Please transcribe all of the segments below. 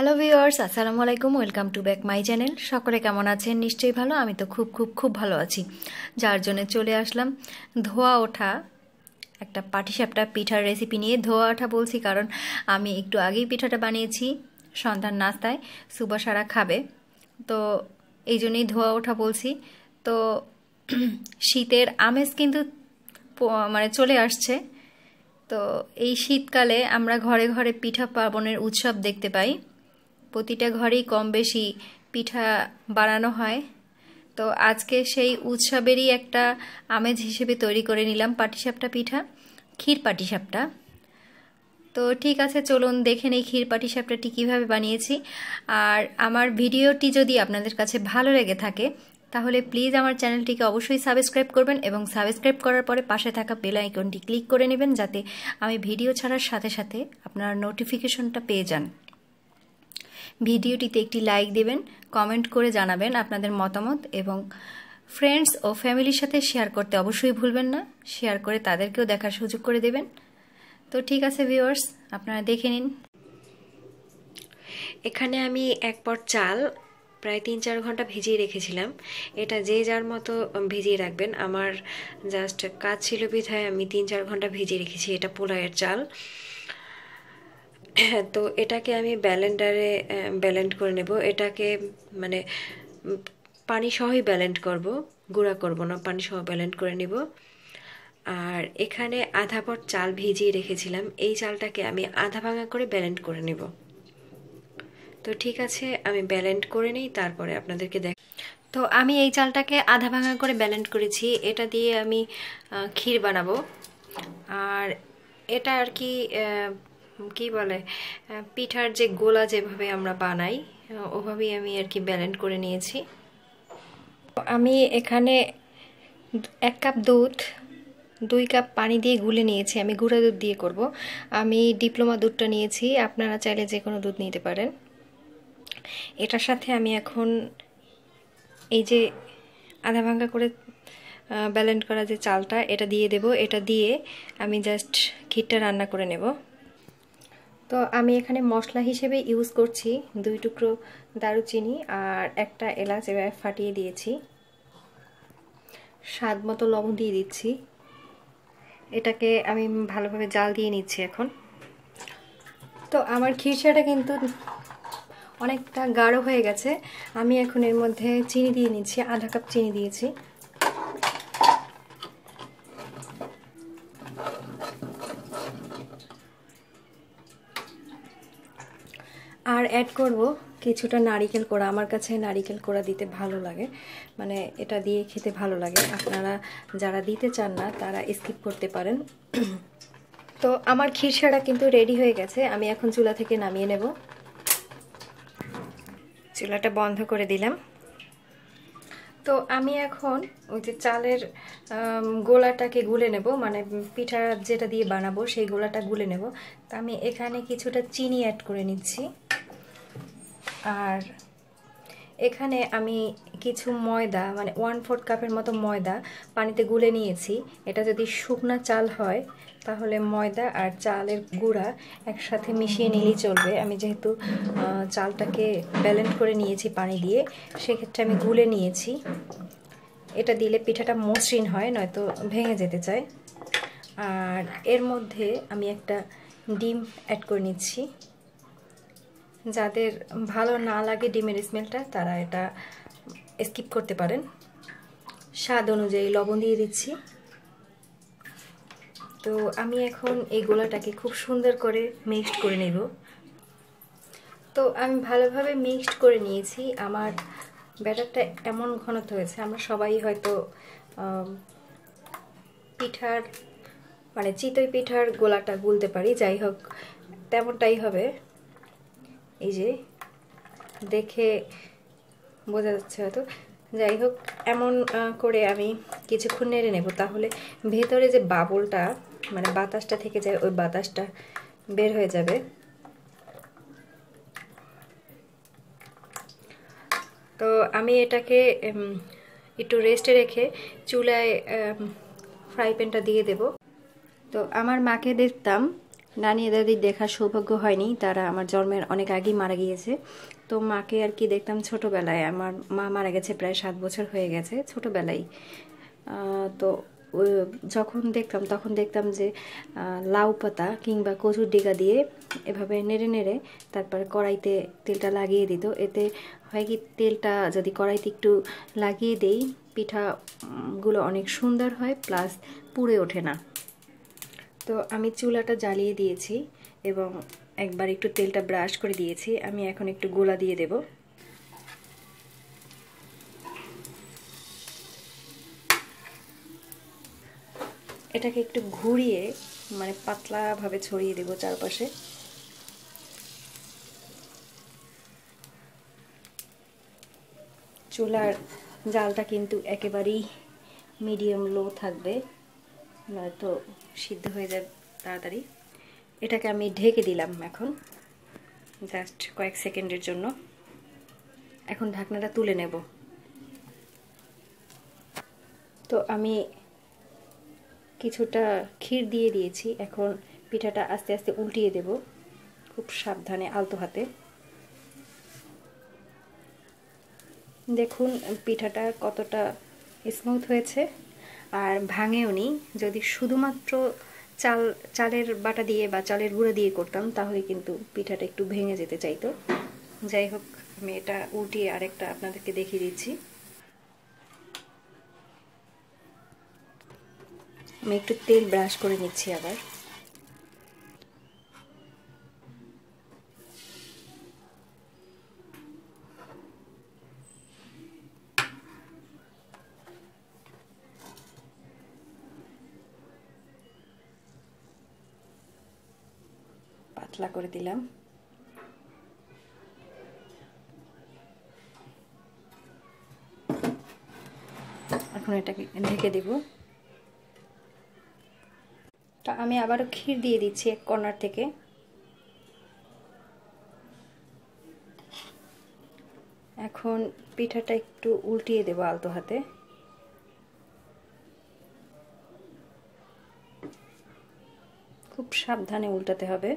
hello viewers আসসালামু আলাইকুম welcome to back my channel সকলে কেমন আছেন নিশ্চয়ই ভালো আমি তো খুব খুব খুব ভালো আছি যার জন্য চলে আসলাম ধোয়া ওঠা একটা পাটিসাপটা পিঠার রেসিপি নিয়ে ধোয়া ওঠা বলছি কারণ আমি একটু আগেই পিঠাটা বানিয়েছি সন্তান নাস্তায় সুবাসারা খাবে তো এই জন্যই ধোয়া ওঠা বলছি তো শীতের আমেজ কিন্তু মানে চলে আসছে তো এই শীতকালে আমরা ঘরে ঘরে পিঠা পার্বণের উৎসব দেখতে পাই প্রতিটা ঘরেই কম বেশি পিঠা বানানো হয় তো আজকে সেই উৎসবেরই একটা আমেজ হিসেবে তৈরি করে নিলাম পাটিসাপটা পিঠা ক্ষীর পাটিসাপটা তো ঠিক আছে চলুন দেখে নেই ক্ষীর পাটিসাপটাটি কীভাবে বানিয়েছি আর আমার ভিডিওটি যদি আপনাদের কাছে ভালো লেগে থাকে তাহলে প্লিজ আমার চ্যানেলটিকে অবশ্যই সাবস্ক্রাইব করবেন এবং সাবস্ক্রাইব করার পরে পাশে থাকা বেল আইকনটি ক্লিক করে নেবেন যাতে আমি ভিডিও ছাড়ার সাথে সাথে আপনারা নোটিফিকেশনটা পেয়ে যান ভিডিওটিতে একটি লাইক দেবেন কমেন্ট করে জানাবেন আপনাদের মতামত এবং ফ্রেন্ডস ও ফ্যামিলির সাথে শেয়ার করতে অবশ্যই ভুলবেন না শেয়ার করে তাদেরকেও দেখার সুযোগ করে দেবেন তো ঠিক আছে ভিউয়ার্স আপনারা দেখে নিন এখানে আমি এক পট চাল প্রায় তিন চার ঘন্টা ভিজিয়ে রেখেছিলাম এটা যে যার মতো ভিজিয়ে রাখবেন আমার জাস্ট কাজ ছিল বিধায় আমি তিন চার ঘন্টা ভিজিয়ে রেখেছি এটা পোলায়ের চাল হ্যাঁ, তো এটাকে আমি ব্যালেন্ডারে ব্যালেন্ড করে নেব এটাকে মানে পানি সহই ব্যালেন্ড করব গুঁড়া করব না পানি সহ ব্যালেন্ড করে নেব আর এখানে আধা পট চাল ভিজিয়ে রেখেছিলাম এই চালটাকে আমি আধা ভাঙা করে ব্যালেন্ড করে নেব তো ঠিক আছে আমি ব্যালেন্ড করে নিই তারপরে আপনাদেরকে দেখ তো আমি এই চালটাকে আধা ভাঙা করে ব্যালেন্ড করেছি এটা দিয়ে আমি ক্ষীর বানাবো আর এটা আর কি কি বলে পিঠার যে গোলা যেভাবে আমরা বানাই ওভাবেই আমি আর কি ব্যালেন্ট করে নিয়েছি আমি এখানে এক কাপ দুধ দুই কাপ পানি দিয়ে গুলে নিয়েছি আমি গুঁড়া দুধ দিয়ে করব আমি ডিপ্লোমা দুধটা নিয়েছি আপনারা চাইলে যে কোনো দুধ নিতে পারেন এটার সাথে আমি এখন এই যে আধা ভাঙ্গা করে ব্যালেন্ট করা যে চালটা এটা দিয়ে দেব এটা দিয়ে আমি জাস্ট ক্ষীরটা রান্না করে নেব তো আমি এখানে মশলা হিসেবে ইউজ করছি দুই টুকরো দারুচিনি আর একটা এলাচ এবার ফাটিয়ে দিয়েছি স্বাদ মতো লবণ দিয়ে দিচ্ছি এটাকে আমি ভালোভাবে জাল দিয়ে নিচ্ছি এখন তো আমার খিরসাটা কিন্তু অনেকটা গাঢ় হয়ে গেছে আমি এখন এর মধ্যে চিনি দিয়ে নিচ্ছি আধা কাপ চিনি দিয়েছি অ্যাড করব কিছুটা নারিকেল কোড়া আমার কাছে নারিকেল কোড়া দিতে ভালো লাগে মানে এটা দিয়ে খেতে ভালো লাগে আপনারা যারা দিতে চান না তারা স্কিপ করতে পারেন তো আমার খিরসাটা কিন্তু রেডি হয়ে গেছে আমি এখন চুলা থেকে নামিয়ে নেব চুলাটা বন্ধ করে দিলাম তো আমি এখন ওই যে চালের গোলাটাকে গুলে নেব মানে পিঠা যেটা দিয়ে বানাবো সেই গোলাটা গুলে নেব তো আমি এখানে কিছুটা চিনি অ্যাড করে নিচ্ছি আর এখানে আমি কিছু ময়দা মানে ওয়ান ফোর্থ কাপের মতো ময়দা পানিতে গুলে নিয়েছি এটা যদি শুকনা চাল হয় তাহলে ময়দা আর চালের গুঁড়া একসাথে মিশিয়ে নিলেই চলবে আমি যেহেতু চালটাকে ব্যালেন্স করে নিয়েছি পানি দিয়ে সেক্ষেত্রে আমি গুলে নিয়েছি এটা দিলে পিঠাটা মসৃণ হয় নয়তো ভেঙে যেতে চায় আর এর মধ্যে আমি একটা ডিম অ্যাড করে নিচ্ছি যাদের ভালো না লাগে ডিমের স্মেলটা তারা এটা স্কিপ করতে পারেন স্বাদ অনুযায়ী লবণ দিয়ে দিচ্ছি তো আমি এখন এই গোলাটাকে খুব সুন্দর করে মিক্সড করে নেব তো আমি ভালোভাবে মিক্সড করে নিয়েছি আমার ব্যাটারটা এমন ঘনত্ব হয়েছে আমরা সবাই হয়তো পিঠার মানে চিতই পিঠার গোলাটা গুলতে পারি যাই হোক তেমনটাই হবে এই যে দেখে বোঝা যাচ্ছে হয়তো যাই হোক এমন করে আমি কিছুক্ষণ নেড়ে নেব তাহলে ভেতরে যে বাবলটা মানে বাতাসটা থেকে যায় ওই বাতাসটা বের হয়ে যাবে তো আমি এটাকে একটু রেস্টে রেখে চুলায় ফ্রাই প্যানটা দিয়ে দেব তো আমার মাকে দেখতাম নানি দাদির দেখার সৌভাগ্য হয়নি তারা আমার জন্মের অনেক আগেই মারা গিয়েছে তো মাকে আর কি দেখতাম ছোটোবেলায় আমার মা মারা গেছে প্রায় সাত বছর হয়ে গেছে ছোটোবেলায় তো যখন দেখতাম তখন দেখতাম যে লাউ পাতা কিংবা কচুর ডিগা দিয়ে এভাবে নেড়ে নেড়ে তারপর কড়াইতে তেলটা লাগিয়ে দিত এতে হয় কি তেলটা যদি কড়াইতে একটু লাগিয়ে দেই পিঠাগুলো অনেক সুন্দর হয় প্লাস পুড়ে ওঠে না তো আমি চুলাটা জ্বালিয়ে দিয়েছি এবং একবার একটু তেলটা ব্রাশ করে দিয়েছি আমি এখন একটু গোলা দিয়ে দেব এটাকে একটু ঘুরিয়ে মানে পাতলাভাবে ছড়িয়ে দেব চারপাশে চুলার জালটা কিন্তু একেবারেই মিডিয়াম লো থাকবে নয়তো সিদ্ধ হয়ে যাবে তাড়াতাড়ি এটাকে আমি ঢেকে দিলাম এখন জাস্ট কয়েক সেকেন্ডের জন্য এখন ঢাকনাটা তুলে নেব তো আমি কিছুটা ক্ষীর দিয়ে দিয়েছি এখন পিঠাটা আস্তে আস্তে উল্টিয়ে দেব খুব সাবধানে আলতো হাতে দেখুন পিঠাটা কতটা স্মুথ হয়েছে আর ভাঙেও নি যদি শুধুমাত্র চাল চালের বাটা দিয়ে বা চালের গুঁড়া দিয়ে করতাম তাহলে কিন্তু পিঠাটা একটু ভেঙে যেতে চাইতো যাই হোক আমি এটা উঠিয়ে আরেকটা আপনাদেরকে দেখিয়ে দিচ্ছি আমি একটু তেল ব্রাশ করে নিচ্ছি আবার পাতলা করে দিলাম এখন এটাকে ঢেকে দেব তা আমি আবারও ক্ষীর দিয়ে দিচ্ছি এক কর্নার থেকে এখন পিঠাটা একটু উল্টিয়ে দেবো আলতো হাতে খুব সাবধানে উল্টাতে হবে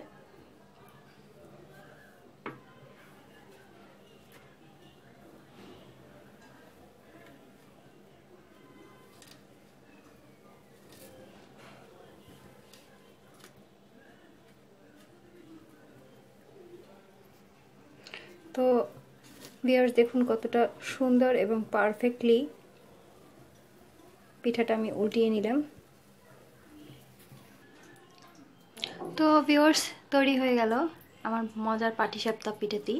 তো বিয়ার্স দেখুন কতটা সুন্দর এবং পারফেক্টলি পিঠাটা আমি উল্টিয়ে নিলাম তো বিয়ার্স তৈরি হয়ে গেল আমার মজার সাপ্তাহ পিঠেটি